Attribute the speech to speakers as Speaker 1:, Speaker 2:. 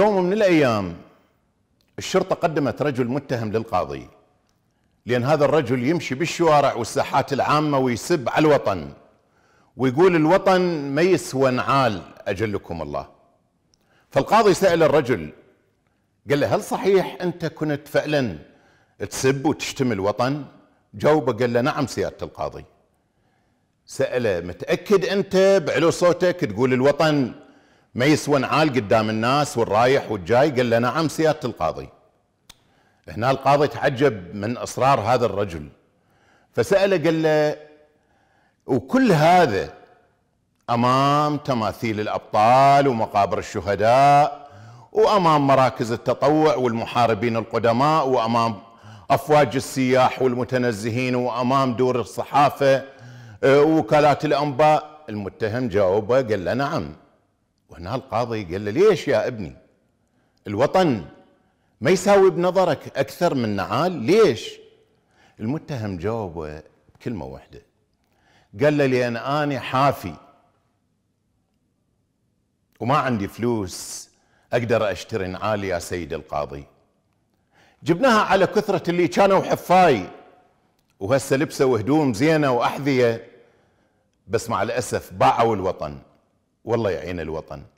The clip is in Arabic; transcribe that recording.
Speaker 1: يوم من الايام الشرطه قدمت رجل متهم للقاضي لان هذا الرجل يمشي بالشوارع والساحات العامه ويسب على الوطن ويقول الوطن ميس ونعال اجلكم الله فالقاضي سال الرجل قال له هل صحيح انت كنت فعلا تسب وتشتم الوطن جاوبه قال له نعم سياده القاضي ساله متاكد انت بعلو صوتك تقول الوطن ما يسوى نعال قدام الناس والرايح والجاي قال له نعم سيادة القاضي هنا القاضي تعجب من إصرار هذا الرجل فسأله قال له وكل هذا أمام تماثيل الأبطال ومقابر الشهداء وأمام مراكز التطوع والمحاربين القدماء وأمام أفواج السياح والمتنزهين وأمام دور الصحافة آه، ووكالات الأنباء المتهم جاوبه قال له نعم وهنا القاضي قال له ليش يا ابني الوطن ما يساوي بنظرك أكثر من نعال ليش المتهم جاوبه بكلمة واحدة قال له لأن أنا حافي وما عندي فلوس أقدر أشتري نعال يا سيد القاضي جبناها على كثرة اللي كانوا حفاي وهسه لبسوا هدوم زينة وأحذية بس مع الأسف باعوا الوطن والله يعين الوطن